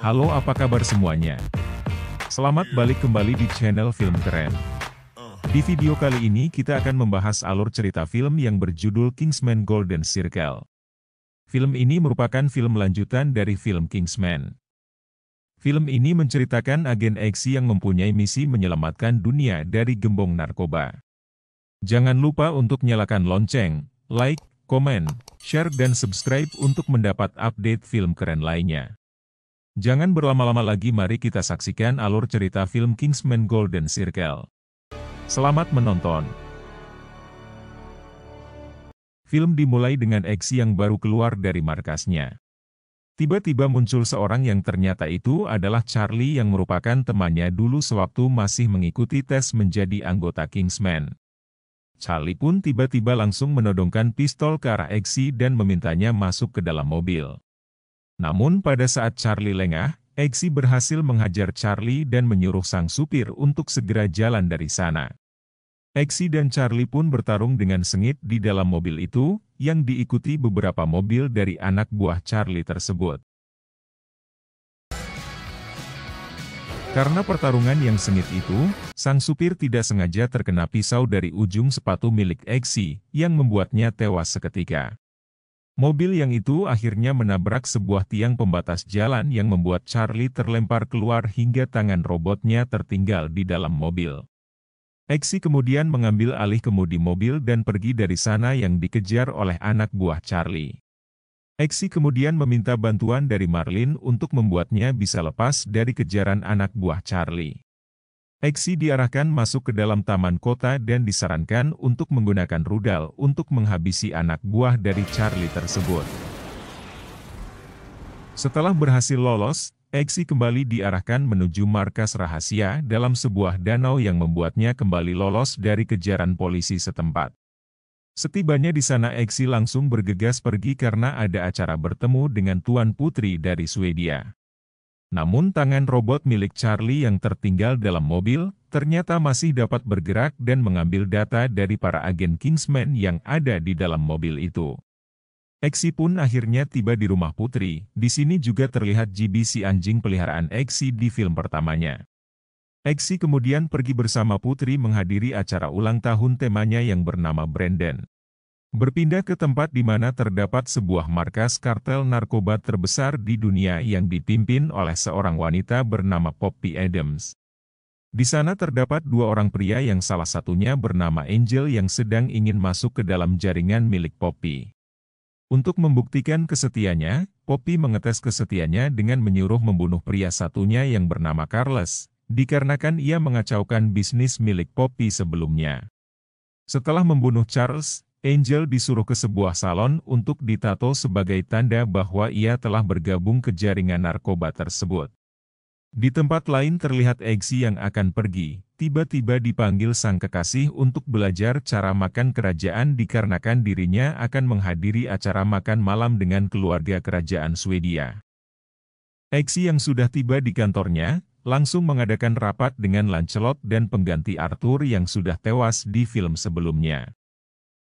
Halo apa kabar semuanya? Selamat balik kembali di channel Film Keren. Di video kali ini kita akan membahas alur cerita film yang berjudul Kingsman Golden Circle. Film ini merupakan film lanjutan dari film Kingsman. Film ini menceritakan agen X yang mempunyai misi menyelamatkan dunia dari gembong narkoba. Jangan lupa untuk nyalakan lonceng, like, komen, share dan subscribe untuk mendapat update film keren lainnya. Jangan berlama-lama lagi mari kita saksikan alur cerita film Kingsman Golden Circle. Selamat menonton. Film dimulai dengan Exi yang baru keluar dari markasnya. Tiba-tiba muncul seorang yang ternyata itu adalah Charlie yang merupakan temannya dulu sewaktu masih mengikuti tes menjadi anggota Kingsman. Charlie pun tiba-tiba langsung menodongkan pistol ke arah Exi dan memintanya masuk ke dalam mobil. Namun pada saat Charlie lengah, Exi berhasil menghajar Charlie dan menyuruh sang supir untuk segera jalan dari sana. Exi dan Charlie pun bertarung dengan sengit di dalam mobil itu, yang diikuti beberapa mobil dari anak buah Charlie tersebut. Karena pertarungan yang sengit itu, sang supir tidak sengaja terkena pisau dari ujung sepatu milik Exi, yang membuatnya tewas seketika. Mobil yang itu akhirnya menabrak sebuah tiang pembatas jalan yang membuat Charlie terlempar keluar hingga tangan robotnya tertinggal di dalam mobil. Exi kemudian mengambil alih kemudi mobil dan pergi dari sana yang dikejar oleh anak buah Charlie. Exi kemudian meminta bantuan dari Marlin untuk membuatnya bisa lepas dari kejaran anak buah Charlie. Eksi diarahkan masuk ke dalam taman kota dan disarankan untuk menggunakan rudal untuk menghabisi anak buah dari Charlie tersebut. Setelah berhasil lolos, Eksi kembali diarahkan menuju markas rahasia dalam sebuah danau yang membuatnya kembali lolos dari kejaran polisi setempat. Setibanya di sana Eksi langsung bergegas pergi karena ada acara bertemu dengan Tuan Putri dari Swedia. Namun tangan robot milik Charlie yang tertinggal dalam mobil, ternyata masih dapat bergerak dan mengambil data dari para agen Kingsman yang ada di dalam mobil itu. Exi pun akhirnya tiba di rumah Putri, di sini juga terlihat GBC anjing peliharaan Exi di film pertamanya. Exi kemudian pergi bersama Putri menghadiri acara ulang tahun temanya yang bernama Brandon. Berpindah ke tempat di mana terdapat sebuah markas kartel narkoba terbesar di dunia yang dipimpin oleh seorang wanita bernama Poppy Adams. Di sana terdapat dua orang pria yang salah satunya bernama Angel yang sedang ingin masuk ke dalam jaringan milik Poppy. Untuk membuktikan kesetiaannya, Poppy mengetes kesetiaannya dengan menyuruh membunuh pria satunya yang bernama Carlos, dikarenakan ia mengacaukan bisnis milik Poppy sebelumnya. Setelah membunuh Charles, Angel disuruh ke sebuah salon untuk ditato sebagai tanda bahwa ia telah bergabung ke jaringan narkoba tersebut. Di tempat lain terlihat Eggsy yang akan pergi, tiba-tiba dipanggil sang kekasih untuk belajar cara makan kerajaan dikarenakan dirinya akan menghadiri acara makan malam dengan keluarga kerajaan Swedia. Eggsy yang sudah tiba di kantornya, langsung mengadakan rapat dengan Lancelot dan pengganti Arthur yang sudah tewas di film sebelumnya.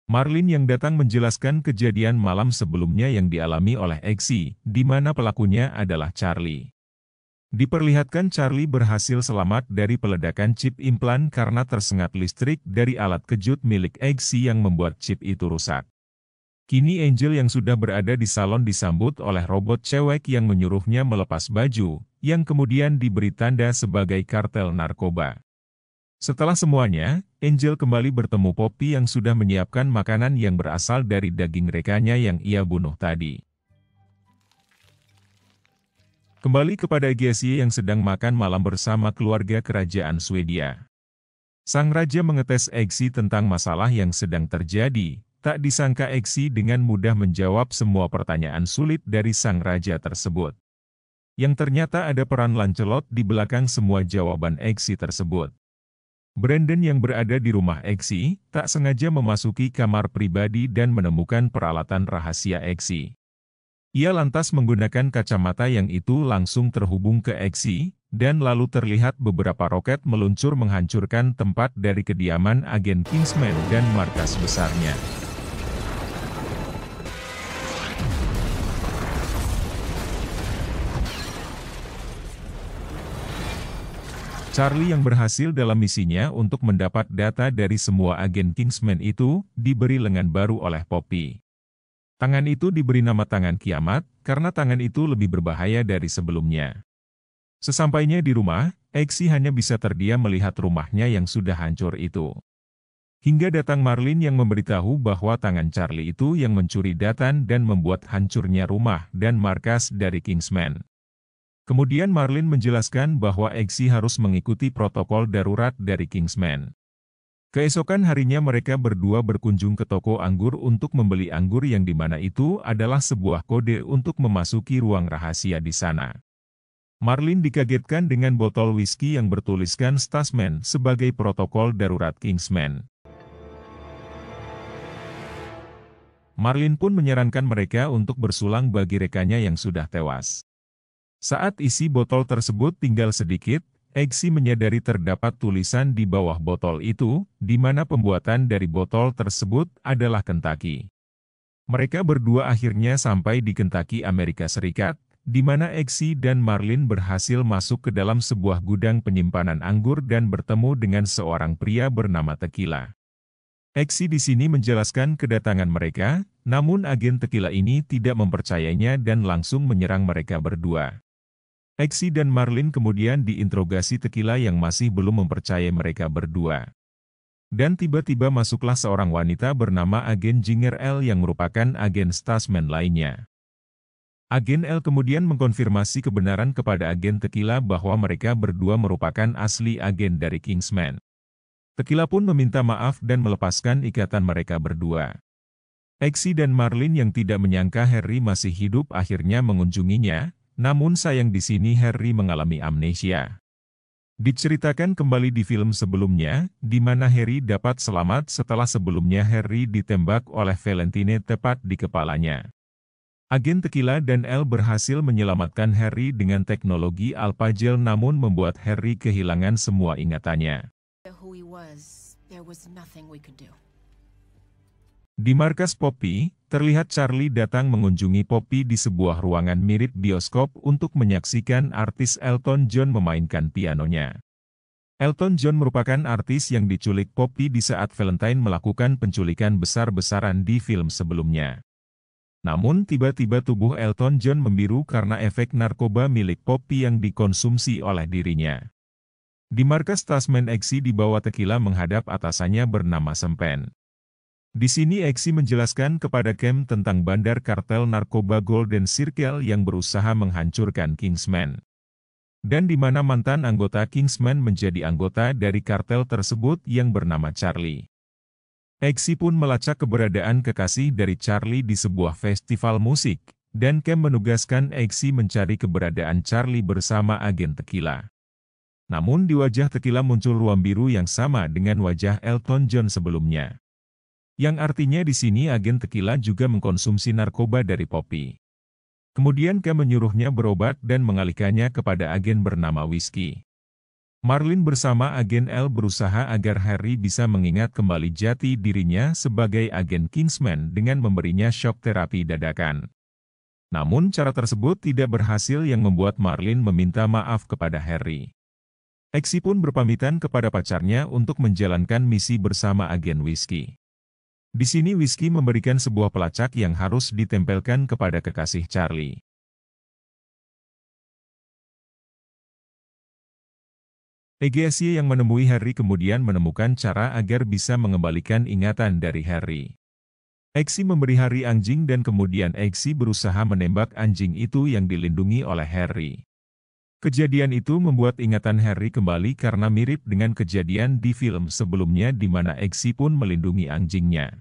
Marlin yang datang menjelaskan kejadian malam sebelumnya yang dialami oleh Exi, di mana pelakunya adalah Charlie. Diperlihatkan Charlie berhasil selamat dari peledakan chip implan karena tersengat listrik dari alat kejut milik Exi yang membuat chip itu rusak. Kini Angel yang sudah berada di salon disambut oleh robot cewek yang menyuruhnya melepas baju, yang kemudian diberi tanda sebagai kartel narkoba. Setelah semuanya, Angel kembali bertemu Poppy yang sudah menyiapkan makanan yang berasal dari daging rekannya yang ia bunuh tadi. Kembali kepada Gessie yang sedang makan malam bersama keluarga kerajaan Swedia. Sang Raja mengetes Exi tentang masalah yang sedang terjadi, tak disangka Exi dengan mudah menjawab semua pertanyaan sulit dari Sang Raja tersebut. Yang ternyata ada peran Lancelot di belakang semua jawaban Exi tersebut. Brandon yang berada di rumah Exi, tak sengaja memasuki kamar pribadi dan menemukan peralatan rahasia Exi. Ia lantas menggunakan kacamata yang itu langsung terhubung ke Exi, dan lalu terlihat beberapa roket meluncur menghancurkan tempat dari kediaman agen Kingsman dan markas besarnya. Charlie yang berhasil dalam misinya untuk mendapat data dari semua agen Kingsman itu, diberi lengan baru oleh Poppy. Tangan itu diberi nama tangan kiamat, karena tangan itu lebih berbahaya dari sebelumnya. Sesampainya di rumah, Exi hanya bisa terdiam melihat rumahnya yang sudah hancur itu. Hingga datang Marlin yang memberitahu bahwa tangan Charlie itu yang mencuri datan dan membuat hancurnya rumah dan markas dari Kingsman. Kemudian Marlin menjelaskan bahwa Exi harus mengikuti protokol darurat dari Kingsman. Keesokan harinya mereka berdua berkunjung ke toko anggur untuk membeli anggur yang dimana itu adalah sebuah kode untuk memasuki ruang rahasia di sana. Marlin dikagetkan dengan botol whisky yang bertuliskan Stasman sebagai protokol darurat Kingsman. Marlin pun menyarankan mereka untuk bersulang bagi rekannya yang sudah tewas. Saat isi botol tersebut tinggal sedikit, Exi menyadari terdapat tulisan di bawah botol itu, di mana pembuatan dari botol tersebut adalah Kentucky. Mereka berdua akhirnya sampai di Kentucky, Amerika Serikat, di mana Exi dan Marlin berhasil masuk ke dalam sebuah gudang penyimpanan anggur dan bertemu dengan seorang pria bernama Tequila. Eksi di sini menjelaskan kedatangan mereka, namun agen Tequila ini tidak mempercayainya dan langsung menyerang mereka berdua. Exi dan Marlin kemudian diinterogasi Tekila yang masih belum mempercayai mereka berdua. Dan tiba-tiba masuklah seorang wanita bernama Agen Jinger L yang merupakan agen Stasman lainnya. Agen L kemudian mengkonfirmasi kebenaran kepada agen Tekila bahwa mereka berdua merupakan asli agen dari Kingsman. Tekila pun meminta maaf dan melepaskan ikatan mereka berdua. Exi dan Marlin yang tidak menyangka Harry masih hidup akhirnya mengunjunginya, namun sayang di sini Harry mengalami amnesia. Diceritakan kembali di film sebelumnya, di mana Harry dapat selamat setelah sebelumnya Harry ditembak oleh Valentine tepat di kepalanya. Agen tequila dan L berhasil menyelamatkan Harry dengan teknologi Alpha Gel namun membuat Harry kehilangan semua ingatannya. Di markas Poppy, terlihat Charlie datang mengunjungi Poppy di sebuah ruangan mirip bioskop untuk menyaksikan artis Elton John memainkan pianonya. Elton John merupakan artis yang diculik Poppy di saat Valentine melakukan penculikan besar-besaran di film sebelumnya. Namun tiba-tiba tubuh Elton John membiru karena efek narkoba milik Poppy yang dikonsumsi oleh dirinya. Di markas Tasman Exi di bawah tequila menghadap atasannya bernama Sempen. Di sini Eksi menjelaskan kepada Kem tentang bandar kartel narkoba Golden Circle yang berusaha menghancurkan Kingsman. Dan di mana mantan anggota Kingsman menjadi anggota dari kartel tersebut yang bernama Charlie. Eksi pun melacak keberadaan kekasih dari Charlie di sebuah festival musik, dan Kem menugaskan Eksi mencari keberadaan Charlie bersama agen Tequila. Namun di wajah Tequila muncul ruam biru yang sama dengan wajah Elton John sebelumnya. Yang artinya di sini agen tequila juga mengkonsumsi narkoba dari Poppy. Kemudian K menyuruhnya berobat dan mengalihkannya kepada agen bernama Whiskey. Marlin bersama agen L berusaha agar Harry bisa mengingat kembali jati dirinya sebagai agen Kingsman dengan memberinya shock terapi dadakan. Namun cara tersebut tidak berhasil yang membuat Marlin meminta maaf kepada Harry. Exi pun berpamitan kepada pacarnya untuk menjalankan misi bersama agen Whiskey. Di sini Whiskey memberikan sebuah pelacak yang harus ditempelkan kepada kekasih Charlie. Egeasie yang menemui Harry kemudian menemukan cara agar bisa mengembalikan ingatan dari Harry. Exi memberi Harry anjing dan kemudian Exi berusaha menembak anjing itu yang dilindungi oleh Harry. Kejadian itu membuat ingatan Harry kembali karena mirip dengan kejadian di film sebelumnya di mana Exi pun melindungi anjingnya.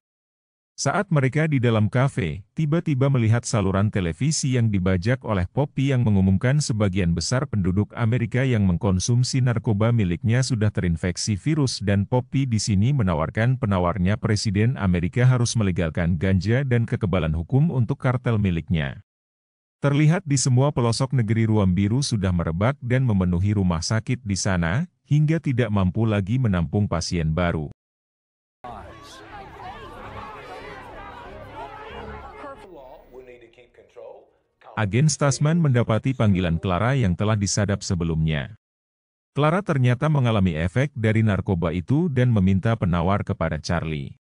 Saat mereka di dalam kafe, tiba-tiba melihat saluran televisi yang dibajak oleh Poppy yang mengumumkan sebagian besar penduduk Amerika yang mengkonsumsi narkoba miliknya sudah terinfeksi virus dan Poppy di sini menawarkan penawarnya Presiden Amerika harus melegalkan ganja dan kekebalan hukum untuk kartel miliknya. Terlihat di semua pelosok negeri ruam biru sudah merebak dan memenuhi rumah sakit di sana, hingga tidak mampu lagi menampung pasien baru. Agen Stasman mendapati panggilan Clara yang telah disadap sebelumnya. Clara ternyata mengalami efek dari narkoba itu dan meminta penawar kepada Charlie.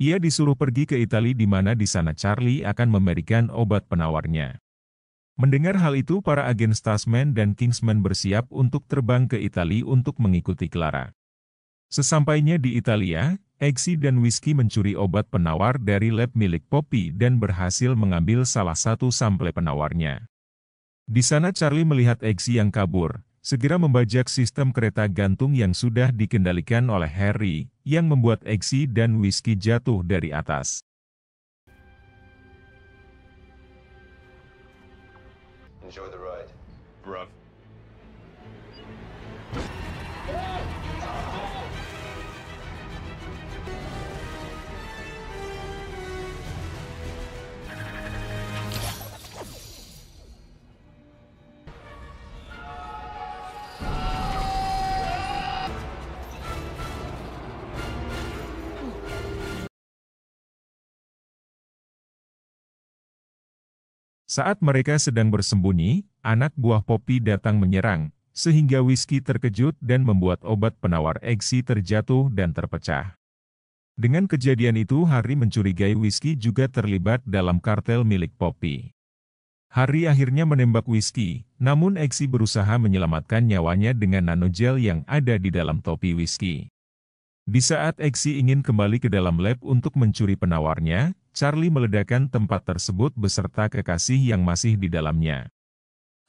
Ia disuruh pergi ke Italia di mana di sana Charlie akan memberikan obat penawarnya. Mendengar hal itu para agen Stasman dan Kingsman bersiap untuk terbang ke Italia untuk mengikuti Clara. Sesampainya di Italia, Eksi dan Whisky mencuri obat penawar dari lab milik Poppy dan berhasil mengambil salah satu sampel penawarnya. Di sana Charlie melihat Eksi yang kabur, segera membajak sistem kereta gantung yang sudah dikendalikan oleh Harry, yang membuat Eksi dan Whisky jatuh dari atas. Enjoy the ride. Saat mereka sedang bersembunyi, anak buah Poppy datang menyerang, sehingga Whiskey terkejut dan membuat obat penawar eksi terjatuh dan terpecah. Dengan kejadian itu Harry mencurigai Whiskey juga terlibat dalam kartel milik Poppy. Harry akhirnya menembak Whiskey, namun Eksi berusaha menyelamatkan nyawanya dengan nanogel yang ada di dalam topi Whiskey. Di saat Exi ingin kembali ke dalam lab untuk mencuri penawarnya, Charlie meledakkan tempat tersebut beserta kekasih yang masih di dalamnya.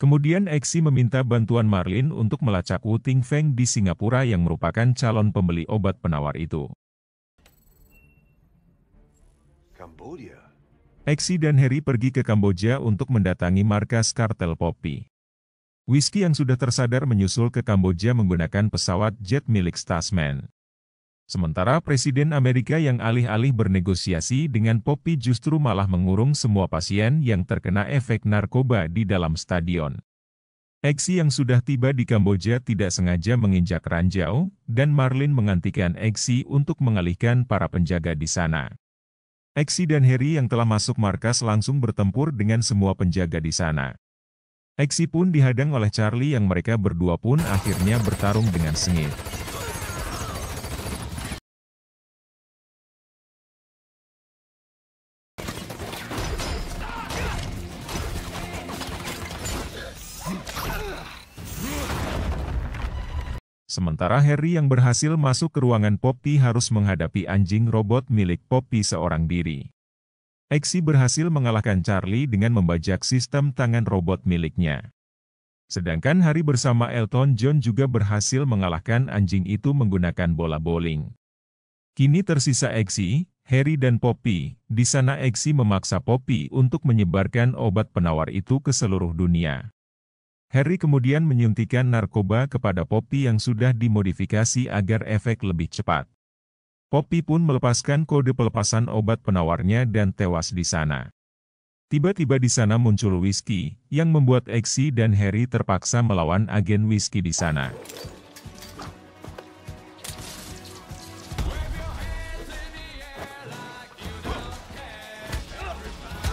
Kemudian Exi meminta bantuan Marlin untuk melacak Wu Ting Feng di Singapura yang merupakan calon pembeli obat penawar itu. Kamboja. Exi dan Harry pergi ke Kamboja untuk mendatangi markas kartel Poppy. Whisky yang sudah tersadar menyusul ke Kamboja menggunakan pesawat jet milik Stasman. Sementara Presiden Amerika yang alih-alih bernegosiasi dengan Poppy justru malah mengurung semua pasien yang terkena efek narkoba di dalam stadion. Eksi yang sudah tiba di Kamboja tidak sengaja menginjak ranjau, dan Marlin mengantikan Eksi untuk mengalihkan para penjaga di sana. Eksi dan Harry yang telah masuk markas langsung bertempur dengan semua penjaga di sana. Eksi pun dihadang oleh Charlie yang mereka berdua pun akhirnya bertarung dengan sengit. Sementara Harry yang berhasil masuk ke ruangan Poppy harus menghadapi anjing robot milik Poppy seorang diri. Exi berhasil mengalahkan Charlie dengan membajak sistem tangan robot miliknya. Sedangkan Harry bersama Elton John juga berhasil mengalahkan anjing itu menggunakan bola bowling. Kini tersisa Exi, Harry dan Poppy. Di sana Exi memaksa Poppy untuk menyebarkan obat penawar itu ke seluruh dunia. Harry kemudian menyuntikan narkoba kepada Poppy yang sudah dimodifikasi agar efek lebih cepat. Poppy pun melepaskan kode pelepasan obat penawarnya dan tewas di sana. Tiba-tiba di sana muncul Whisky, yang membuat Exi dan Harry terpaksa melawan agen Whisky di sana.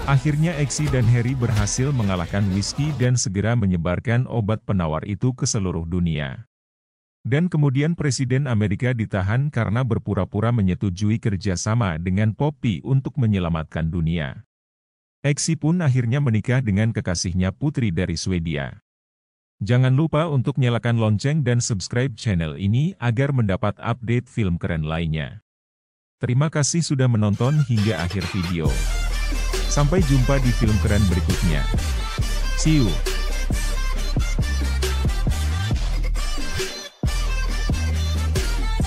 Akhirnya Exi dan Harry berhasil mengalahkan Whiskey dan segera menyebarkan obat penawar itu ke seluruh dunia. Dan kemudian Presiden Amerika ditahan karena berpura-pura menyetujui kerjasama dengan Poppy untuk menyelamatkan dunia. Exi pun akhirnya menikah dengan kekasihnya putri dari Swedia. Jangan lupa untuk nyalakan lonceng dan subscribe channel ini agar mendapat update film keren lainnya. Terima kasih sudah menonton hingga akhir video. Sampai jumpa di film keren berikutnya. See you!